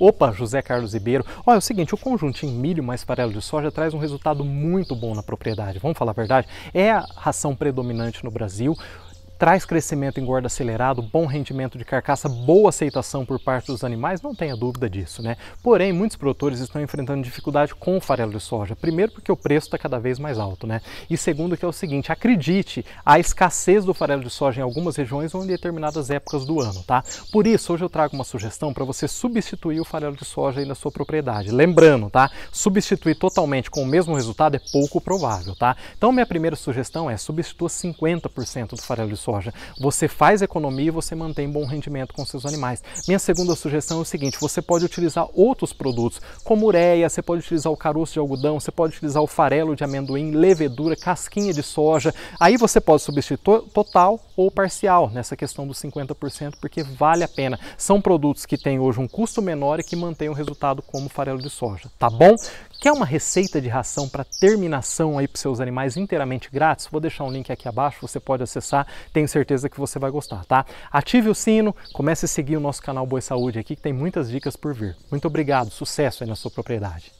Opa, José Carlos Ribeiro. Olha, é o seguinte, o conjuntinho milho mais farelo de soja traz um resultado muito bom na propriedade. Vamos falar a verdade? É a ração predominante no Brasil traz crescimento em engorda acelerado, bom rendimento de carcaça, boa aceitação por parte dos animais, não tenha dúvida disso, né? Porém, muitos produtores estão enfrentando dificuldade com o farelo de soja. Primeiro, porque o preço está cada vez mais alto, né? E segundo, que é o seguinte: acredite, a escassez do farelo de soja em algumas regiões ou em determinadas épocas do ano, tá? Por isso, hoje eu trago uma sugestão para você substituir o farelo de soja aí na sua propriedade. Lembrando, tá? Substituir totalmente com o mesmo resultado é pouco provável, tá? Então, minha primeira sugestão é substitua 50% do farelo de soja soja. Você faz economia e você mantém bom rendimento com seus animais. Minha segunda sugestão é o seguinte: você pode utilizar outros produtos, como ureia, você pode utilizar o caroço de algodão, você pode utilizar o farelo de amendoim, levedura, casquinha de soja. Aí você pode substituir total ou parcial nessa questão dos 50%, porque vale a pena. São produtos que têm hoje um custo menor e que mantêm o resultado como farelo de soja, tá bom? Quer uma receita de ração para terminação aí para seus animais inteiramente grátis? Vou deixar um link aqui abaixo, você pode acessar, tenho certeza que você vai gostar, tá? Ative o sino, comece a seguir o nosso canal Boi Saúde aqui que tem muitas dicas por vir. Muito obrigado, sucesso aí na sua propriedade.